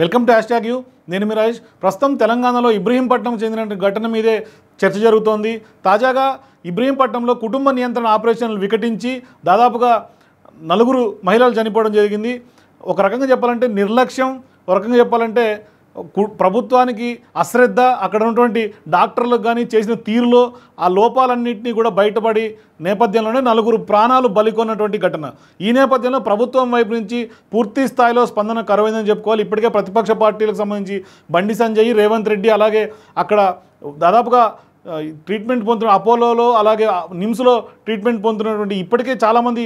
welcome to hashtag U నేను మీ ప్రస్తుతం తెలంగాణలో ఇబ్రహీంపట్నం చెందిన ఘటన మీదే చర్చ జరుగుతోంది తాజాగా ఇబ్రహీంపట్నంలో కుటుంబ నియంత్రణ ఆపరేషన్లు వికటించి దాదాపుగా నలుగురు మహిళలు చనిపోవడం జరిగింది ఒక రకంగా చెప్పాలంటే నిర్లక్ష్యం ఒక రకంగా చెప్పాలంటే ప్రభుత్వానికి అశ్రద్ధ అక్కడ ఉన్నటువంటి డాక్టర్లకు కానీ చేసిన తీరులో ఆ లోపాలన్నింటినీ కూడా బయటపడి నేపథ్యంలోనే నలుగురు ప్రాణాలు బలికొన్నటువంటి ఘటన ఈ నేపథ్యంలో ప్రభుత్వం వైపు నుంచి పూర్తి స్థాయిలో స్పందన కరవైందని చెప్పుకోవాలి ఇప్పటికే ప్రతిపక్ష పార్టీలకు సంబంధించి బండి సంజయ్ రేవంత్ రెడ్డి అలాగే అక్కడ దాదాపుగా ట్రీట్మెంట్ పొందుతున్న అపోలోలో అలాగే నిమ్స్లో ట్రీట్మెంట్ పొందుతున్నటువంటి ఇప్పటికే చాలామంది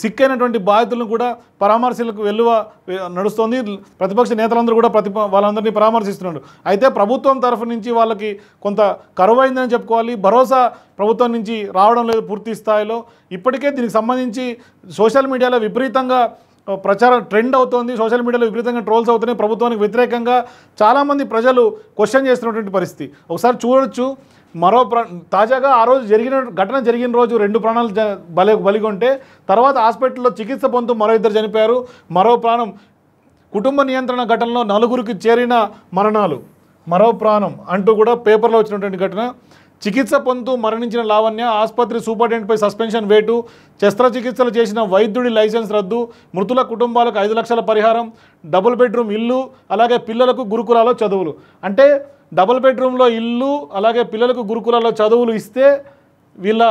సిక్ అయినటువంటి బాధితులను కూడా పరామర్శలకు వెల్లువ నడుస్తోంది ప్రతిపక్ష నేతలందరూ కూడా ప్రతి వాళ్ళందరినీ పరామర్శిస్తున్నాడు అయితే ప్రభుత్వం తరఫు నుంచి వాళ్ళకి కొంత కరువు అయిందని చెప్పుకోవాలి భరోసా ప్రభుత్వం నుంచి రావడం లేదు పూర్తి స్థాయిలో ఇప్పటికే దీనికి సంబంధించి సోషల్ మీడియాలో విపరీతంగా ప్రచారం ట్రెండ్ అవుతోంది సోషల్ మీడియాలో విపరీతంగా ట్రోల్స్ అవుతున్నాయి ప్రభుత్వానికి వ్యతిరేకంగా చాలామంది ప్రజలు క్వశ్చన్ చేస్తున్నటువంటి పరిస్థితి ఒకసారి చూడొచ్చు మరో తాజాగా ఆ రోజు జరిగిన ఘటన జరిగిన రోజు రెండు ప్రాణాలు బలి బలిగొంటే తర్వాత హాస్పిటల్లో చికిత్స పొందుతూ మరో ఇద్దరు చనిపోయారు మరో ప్రాణం కుటుంబ నియంత్రణ ఘటనలో నలుగురికి చేరిన మరణాలు మరో ప్రాణం అంటూ కూడా పేపర్లో వచ్చినటువంటి ఘటన చికిత్స పొందుతూ మరణించిన లావణ్య ఆసుపత్రి సూపరింటెండెంట్పై సస్పెన్షన్ వేటు శస్త్రచికిత్సలు చేసిన వైద్యుడి లైసెన్స్ రద్దు మృతుల కుటుంబాలకు ఐదు లక్షల పరిహారం డబుల్ బెడ్రూమ్ ఇల్లు అలాగే పిల్లలకు గురుకులాలో చదువులు అంటే డబుల్ బెడ్రూమ్లో ఇల్లు అలాగే పిల్లలకు గురుకులాల్లో చదువులు ఇస్తే వీళ్ళ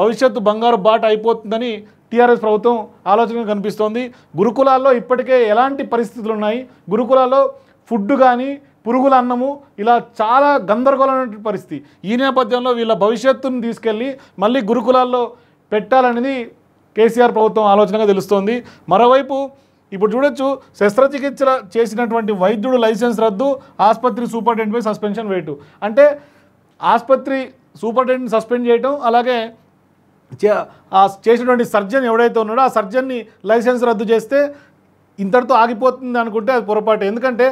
భవిష్యత్తు బంగారు బాట అయిపోతుందని టీఆర్ఎస్ ప్రభుత్వం ఆలోచన కనిపిస్తోంది గురుకులాల్లో ఇప్పటికే ఎలాంటి పరిస్థితులు ఉన్నాయి గురుకులాల్లో ఫుడ్ కానీ పురుగుల అన్నము ఇలా చాలా గందరగోళమైన పరిస్థితి ఈ నేపథ్యంలో వీళ్ళ భవిష్యత్తును తీసుకెళ్ళి మళ్ళీ గురుకులాల్లో పెట్టాలనేది కేసీఆర్ ప్రభుత్వం ఆలోచనగా తెలుస్తోంది మరోవైపు ఇప్పుడు చూడొచ్చు శస్త్రచికిత్స చేసినటువంటి వైద్యుడు లైసెన్స్ రద్దు ఆసుపత్రి సూపరింటెండెంట్పై సస్పెన్షన్ వేయటం అంటే ఆసుపత్రి సూపరింటెండెంట్ సస్పెండ్ చేయటం అలాగే చేసినటువంటి సర్జన్ ఎవడైతే ఉన్నాడో ఆ సర్జన్ని లైసెన్స్ రద్దు చేస్తే ఇంతటితో ఆగిపోతుంది అనుకుంటే అది పొరపాటు ఎందుకంటే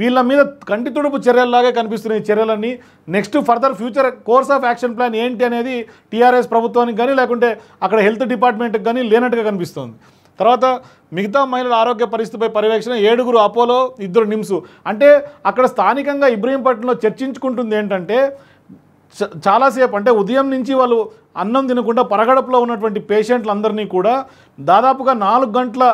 వీళ్ళ మీద కంటి తుడుపు చర్యల్లాగే కనిపిస్తున్నాయి ఈ చర్యలన్నీ next further future course of action plan ఏంటి అనేది టీఆర్ఎస్ ప్రభుత్వానికి కానీ లేకుంటే అక్కడ హెల్త్ డిపార్ట్మెంట్కి కానీ లేనట్టుగా కనిపిస్తుంది తర్వాత మిగతా మహిళల ఆరోగ్య పరిస్థితిపై పర్యవేక్షణ ఏడుగురు అపోలో ఇద్దరు నిమ్స్ అంటే అక్కడ స్థానికంగా ఇబ్రహీంపట్నంలో చర్చించుకుంటుంది ఏంటంటే చాలాసేపు అంటే ఉదయం నుంచి వాళ్ళు అన్నం తినకుండా పరగడపులో ఉన్నటువంటి పేషెంట్లందరినీ కూడా దాదాపుగా నాలుగు గంటల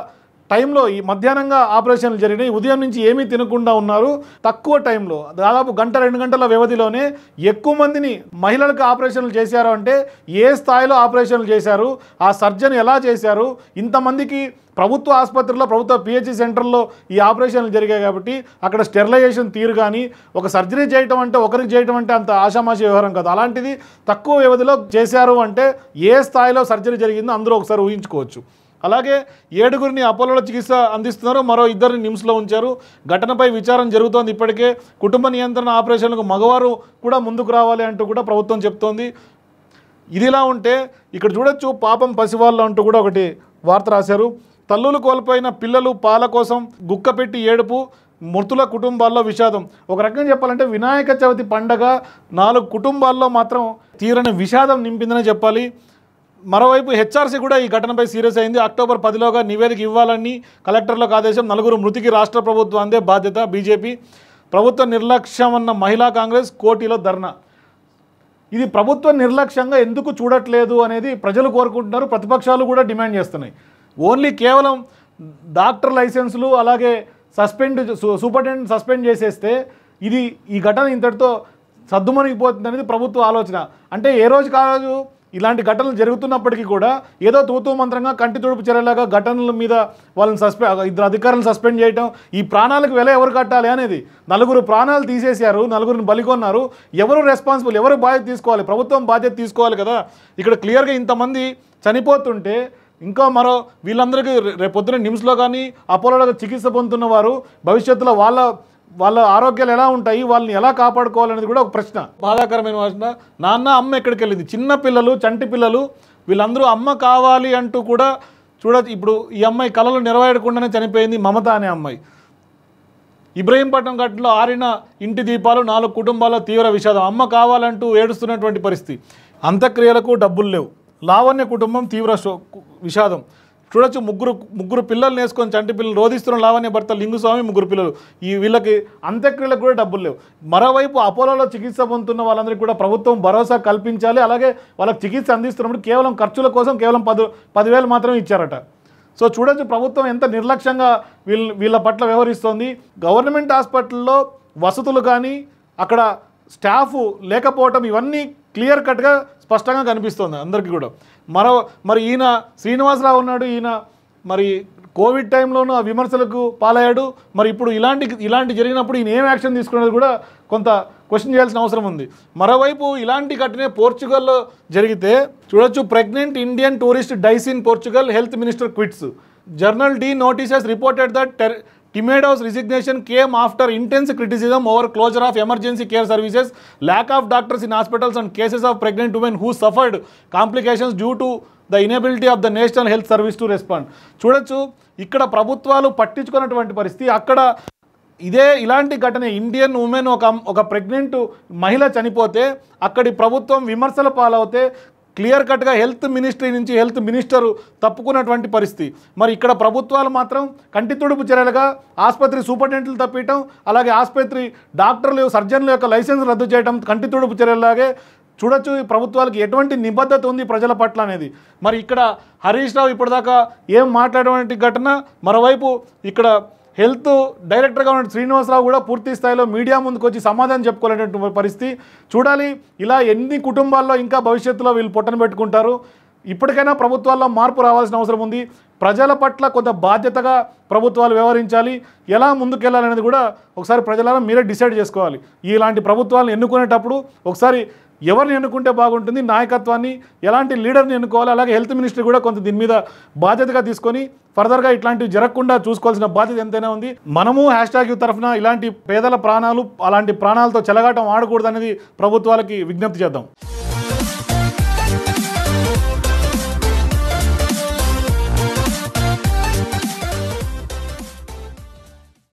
టైంలో ఈ మధ్యాహ్నంగా ఆపరేషన్లు జరిగినాయి ఉదయం నుంచి ఏమీ తినకుండా ఉన్నారు తక్కువ టైంలో దాదాపు గంట రెండు గంటల వ్యవధిలోనే ఎక్కువ మందిని మహిళలకు ఆపరేషన్లు చేశారు అంటే ఏ స్థాయిలో ఆపరేషన్లు చేశారు ఆ సర్జన్ ఎలా చేశారు ఇంతమందికి ప్రభుత్వ ఆసుపత్రిలో ప్రభుత్వ పిహెచ్సి సెంటర్లో ఈ ఆపరేషన్లు జరిగాయి కాబట్టి అక్కడ స్టెరిలైజేషన్ తీరు కానీ ఒక సర్జరీ చేయటం అంటే ఒకరికి చేయటం అంటే అంత ఆషామాషి వ్యవహారం కాదు అలాంటిది తక్కువ వ్యవధిలో చేశారు అంటే ఏ స్థాయిలో సర్జరీ జరిగిందో అందరూ ఒకసారి ఊహించుకోవచ్చు అలాగే ఏడుగురిని అపోలోలో చికిత్స అందిస్తున్నారు మరో ఇద్దరిని నిమ్స్లో ఉంచారు ఘటనపై విచారం జరుగుతోంది ఇప్పటికే కుటుంబ నియంత్రణ ఆపరేషన్లకు మగవారు కూడా ముందుకు రావాలి అంటూ కూడా ప్రభుత్వం చెప్తోంది ఇదిలా ఉంటే ఇక్కడ చూడొచ్చు పాపం పసివాళ్ళు అంటూ కూడా ఒకటి వార్త రాశారు తల్లులు కోల్పోయిన పిల్లలు పాల కోసం గుక్క పెట్టి ఏడుపు మృతుల కుటుంబాల్లో విషాదం ఒక రకంగా చెప్పాలంటే వినాయక చవితి పండగ నాలుగు కుటుంబాల్లో మాత్రం తీరని విషాదం నింపిందనే చెప్పాలి మరోవైపు హెచ్ఆర్సీ కూడా ఈ ఘటనపై సీరియస్ అయింది అక్టోబర్ పదిలోగా నివేదిక ఇవ్వాలని కలెక్టర్లకు ఆదేశం నలుగురు మృతికి రాష్ట్ర ప్రభుత్వం అందే బాధ్యత బీజేపీ ప్రభుత్వ నిర్లక్ష్యం అన్న మహిళా కాంగ్రెస్ కోటిలో ధర్నా ఇది ప్రభుత్వ నిర్లక్ష్యంగా ఎందుకు చూడట్లేదు అనేది ప్రజలు కోరుకుంటున్నారు ప్రతిపక్షాలు కూడా డిమాండ్ చేస్తున్నాయి ఓన్లీ కేవలం డాక్టర్ లైసెన్సులు అలాగే సస్పెండ్ సూపరింటెండెంట్ సస్పెండ్ చేసేస్తే ఇది ఈ ఘటన ఇంతటితో సర్దుమణిగిపోతుంది అనేది ప్రభుత్వ ఆలోచన అంటే ఏ రోజు కాదు ఇలాంటి ఘటనలు జరుగుతున్నప్పటికీ కూడా ఏదో తూతూ మంత్రంగా కంటి తుడుపు చర్యలాగా ఘటనల మీద వాళ్ళని సస్పెండ్ ఇద్దరు అధికారులను సస్పెండ్ చేయడం ఈ ప్రాణాలకు వెల ఎవరు కట్టాలి అనేది నలుగురు ప్రాణాలు తీసేశారు నలుగురిని బలికొన్నారు ఎవరు రెస్పాన్సిబుల్ ఎవరు బాధ్యత తీసుకోవాలి ప్రభుత్వం బాధ్యత తీసుకోవాలి కదా ఇక్కడ క్లియర్గా ఇంతమంది చనిపోతుంటే ఇంకా మరో వీళ్ళందరికీ రేపొద్దున నిమ్స్లో కానీ అపోలోలో చికిత్స పొందుతున్న వారు భవిష్యత్తులో వాళ్ళ వాళ్ళ ఆరోగ్యాలు ఎలా ఉంటాయి వాళ్ళని ఎలా కాపాడుకోవాలనేది కూడా ఒక ప్రశ్న బాధాకరమైన ప్రశ్న నాన్న అమ్మ ఎక్కడికి వెళ్ళింది చిన్న పిల్లలు చంటి పిల్లలు వీళ్ళందరూ అమ్మ కావాలి అంటూ కూడా చూడ ఇప్పుడు ఈ అమ్మాయి కళలు నెరవేరకుండానే చనిపోయింది మమత అనే అమ్మాయి ఇబ్రహీంపట్నం ఘటనలో ఆరిన ఇంటి దీపాలు నాలుగు కుటుంబాల తీవ్ర విషాదం అమ్మ కావాలంటూ ఏడుస్తున్నటువంటి పరిస్థితి అంత్యక్రియలకు డబ్బులు లేవు లావణ్య కుటుంబం తీవ్ర విషాదం చూడొచ్చు ముగ్గురు ముగ్గురు పిల్లల్ని వేసుకొని చంటి పిల్లలు రోధిస్తున్న లావణ్య భర్త లింగుస్వామి ముగ్గురు పిల్లలు ఈ వీళ్ళకి అంత్యక్రియలకు కూడా డబ్బులు లేవు మరోవైపు అపోలోలో చికిత్స పొందుతున్న వాళ్ళందరికీ కూడా ప్రభుత్వం భరోసా కల్పించాలి అలాగే వాళ్ళకి చికిత్స అందిస్తున్నప్పుడు కేవలం ఖర్చుల కోసం కేవలం పది పదివేలు మాత్రమే ఇచ్చారట సో చూడొచ్చు ప్రభుత్వం ఎంత నిర్లక్ష్యంగా వీళ్ళ వీళ్ళ పట్ల వ్యవహరిస్తోంది గవర్నమెంట్ హాస్పిటల్లో వసతులు కానీ అక్కడ స్టాఫ్ లేకపోవటం ఇవన్నీ క్లియర్ కట్గా స్పష్టంగా కనిపిస్తోంది అందరికీ కూడా మరో మరి ఈయన శ్రీనివాసరావు ఉన్నాడు ఈయన మరి కోవిడ్ టైంలోనూ ఆ విమర్శలకు పాలయ్యాడు మరి ఇప్పుడు ఇలాంటి ఇలాంటి జరిగినప్పుడు ఈయన ఏం యాక్షన్ తీసుకునేది కూడా కొంత క్వశ్చన్ చేయాల్సిన అవసరం ఉంది మరోవైపు ఇలాంటి ఘటనే పోర్చుగల్లో జరిగితే చూడొచ్చు pregnant Indian tourist dies in Portugal health minister quits Jornal de Notícias reported that Temido's resignation came after intense criticism over closure of emergency care services lack of doctors in hospitals and cases of pregnant women who suffered complications due to the inability of the National Health Service to respond చూడొచ్చు ఇక్కడ ప్రభుత్వాలు పట్టించుకున్నటువంటి పరిస్థితి అక్కడ ఇదే ఇలాంటి ఘటన Indian women ఒక ఒక ప్రెగ్నెంట్ మహిళ చనిపోతే అక్కడి ప్రభుత్వం విమర్శల పాలవుతే క్లియర్ కట్గా హెల్త్ మినిస్ట్రీ నుంచి హెల్త్ మినిస్టరు తప్పుకున్నటువంటి పరిస్థితి మరి ఇక్కడ ప్రభుత్వాలు మాత్రం కంటి తుడుపు చర్యలుగా ఆసుపత్రి సూపరింటెండెంట్లు తప్పియటం అలాగే ఆసుపత్రి డాక్టర్లు సర్జన్ల యొక్క లైసెన్స్ రద్దు చేయడం కంటి తుడుపు చర్యలాగే చూడొచ్చు ప్రభుత్వాలకి ఎటువంటి నిబద్ధత ఉంది ప్రజల పట్ల అనేది మరి ఇక్కడ హరీష్ రావు ఇప్పటిదాకా ఏం మాట్లాడేటువంటి ఘటన మరోవైపు ఇక్కడ హెల్త్ డైరెక్టర్గా ఉన్న శ్రీనివాసరావు కూడా పూర్తి స్థాయిలో మీడియా ముందుకు వచ్చి సమాధానం చెప్పుకోలేనటువంటి పరిస్థితి చూడాలి ఇలా ఎన్ని కుటుంబాల్లో ఇంకా భవిష్యత్తులో వీళ్ళు పొట్టను పెట్టుకుంటారు ఇప్పటికైనా ప్రభుత్వాల్లో మార్పు రావాల్సిన అవసరం ఉంది ప్రజల పట్ల కొంత బాధ్యతగా ప్రభుత్వాలు వ్యవహరించాలి ఎలా ముందుకెళ్ళాలనేది కూడా ఒకసారి ప్రజలను మీరే డిసైడ్ చేసుకోవాలి ఇలాంటి ప్రభుత్వాలను ఎన్నుకునేటప్పుడు ఒకసారి ఎవరిని ఎన్నుకుంటే బాగుంటుంది నాయకత్వాన్ని ఎలాంటి లీడర్ని ఎన్నుకోవాలి అలాగే హెల్త్ మినిస్టర్ కూడా కొంత దీని మీద బాధ్యతగా తీసుకొని ఫర్దర్గా ఇట్లాంటివి జరగకుండా చూసుకోవాల్సిన బాధ్యత ఎంతైనా ఉంది మనము హ్యాష్ ట్యాగ్ తరఫున ఇలాంటి పేదల ప్రాణాలు అలాంటి ప్రాణాలతో చెలగాటం ఆడకూడదు ప్రభుత్వాలకి విజ్ఞప్తి చేద్దాం